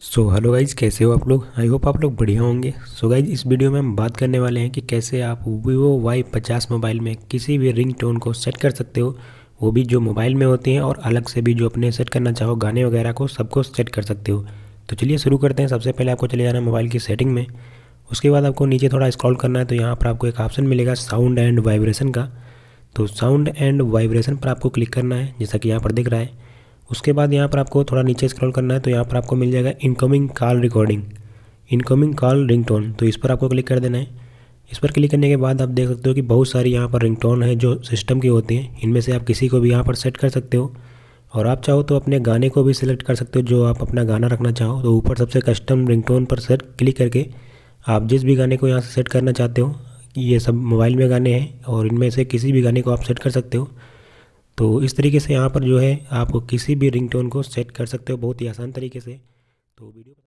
so hello guys कैसे हो आप लोग आई होप आप लोग बढ़िया होंगे सो so गाइज इस वीडियो में हम बात करने वाले हैं कि कैसे आप वीवो वाई पचास मोबाइल में किसी भी रिंग टोन को सेट कर सकते हो वो भी जो मोबाइल में होती हैं और अलग से भी जो अपने सेट करना चाहो गाने वगैरह को सबको सेट कर सकते हो तो चलिए शुरू करते हैं सबसे पहले आपको चले जाना मोबाइल की सेटिंग में उसके बाद आपको नीचे थोड़ा स्क्रॉल करना है तो यहाँ पर आपको एक ऑप्शन मिलेगा साउंड एंड वाइब्रेशन का तो साउंड एंड वाइब्रेशन पर आपको क्लिक करना है जैसा कि यहाँ पर दिख रहा है उसके बाद यहाँ पर आपको थोड़ा नीचे स्क्रॉल करना है तो यहाँ पर आपको मिल जाएगा incoming call recording incoming call ringtone तो इस पर आपको क्लिक कर देना है इस पर क्लिक करने के बाद आप देख सकते हो कि बहुत सारी यहाँ पर रिंगटोन है जो सिस्टम की होती हैं इनमें से आप किसी को भी यहाँ पर सेट कर सकते हो और आप चाहो तो अपने गाने को भी सिलेक्ट कर सकते हो जो आप अपना गाना रखना चाहो तो ऊपर सबसे कस्टम रिंगटोन पर सेट क्लिक करके आप जिस भी गाने को यहाँ से सेट करना चाहते हो ये सब मोबाइल में गाने हैं और इनमें से किसी भी गाने को आप सेट कर सकते हो तो इस तरीके से यहाँ पर जो है आप किसी भी रिंगटोन को सेट कर सकते हो बहुत ही आसान तरीके से तो वीडियो